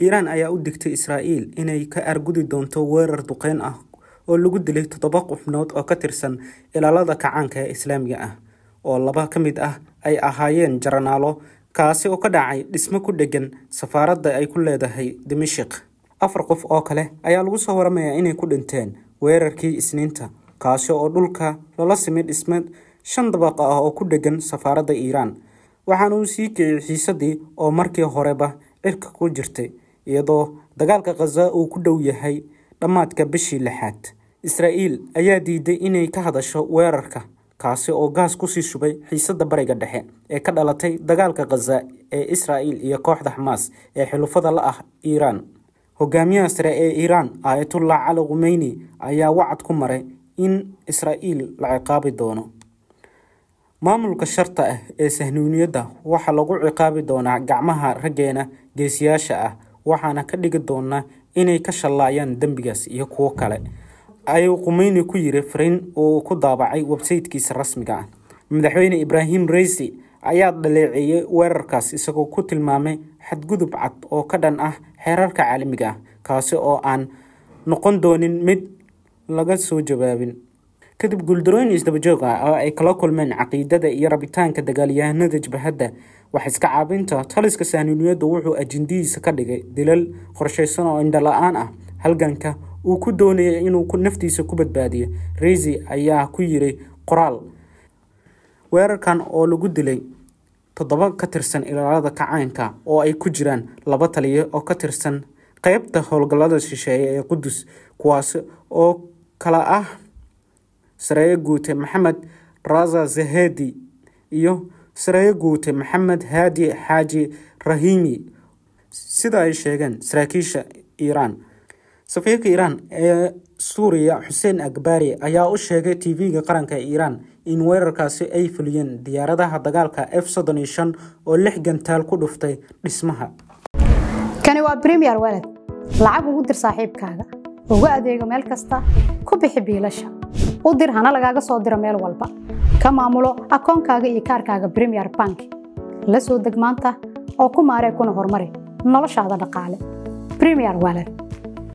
iiraan ayaa u digtay israa'iil inay ka argudi doonto weerar duqeyn ah oo lagu dilay toddoba qubnood oo ka tirsan ilaalada kacaanka ee islaamiga ah oo laba ka mid ah ay ahaayeen jaranaalo kaasi oo ka dhacay dhismo ku dhegan safaaradda ay ku leedahay dimashik afar qof oo kale ayaa lagu soo waramayaa inay ku dhinteen weerarkii isniinta kaasi oo dhulka lala simay dhisme shan dabaqa ah oo ku dhegan safaaradda iiraan waxaana uu sii keeyey xiisadii oo markii horeba cirka ku jirtay iyadoo dagaalka khaza uu ku dhow yahay dhammaadka bishii lixaad israa'iil ayaa diiday inay ka hadasho weerarka kaasi oo gaas kusii shubay xiisadda bariga dhexe ee ka dhalatay dagaalka khaza ee israa'iil iyo kooxda xamaas ee xulufada la ah iiraan hogaamiyaha sare ee iiraan aayatullah cali khumeyni ayaa wacad ku maray in israa'iil la ciqaabi doono maamulka sharta ah ee sahnuuniyadda waxaa lagu ciqaabi doonaa gacmaha raggeena geesiyaasha ah waxaana ka dhigi doonaa inay ka shallaayaan dembigaas iyo kuwo kale ayuu khumeyni ku yiri farin uu ku daabacay websaytkiisa rasmiga ah madaxweyne ibraahim reysi ayaa dhaleeceeyey weerarkaas isagoo ku tilmaamay xadgudub cad oo ka dhan ah xeerarka caalamiga ah kaasi oo aan noqon doonin mid laga soo jawaabin kadib guuldarooyin isdaba ah oo ay kala kulmeen caqiidada iyo rabitaanka dagaalyahanada jabhadda wax iska caabinta taliska saahnuniyadda wuxuu ajendihiisa ka dhigay dilal qorshaysan oo indhola-aan ah halganka uu ku doonayay inuu naftiisa ku badbaadiyo reisi ayaa ku yiri qoraal weerarkan oo lagu dilay toddoba ka tirsan ilaalada kacaynka oo ay ku jiraan laba taliyo oo ka tirsan qeybta howlgallada shisheeye ee qudus kuwaas oo kala ah sareeye guutay maxamed raza zahedi iyo saraakiil guute maxamed haadi xaaji rahiimi sida ay sheegeen saraakiisha iiraan safiirka iiraan ee suuriya xuseen akbaari ayaa u sheegay tv-ga qaranka iiraan in weerarkaasi ay fuliyeen diyaaradaha dagaalka f soddon iyo shan oo lix gantaal ku dhuftay dhismaha kani waa bremier weled lacag ugu dir saaxiibkaaga uga adeego meel kasta ku bixi biilasha u dir hana lagaaga soo diro meel walba ka maamulo akoonkaaga iyo kaarkaaga bremier bank la soo deg maanta oo ku maaree kuna horumari noloshaada dhaqaale bremier walet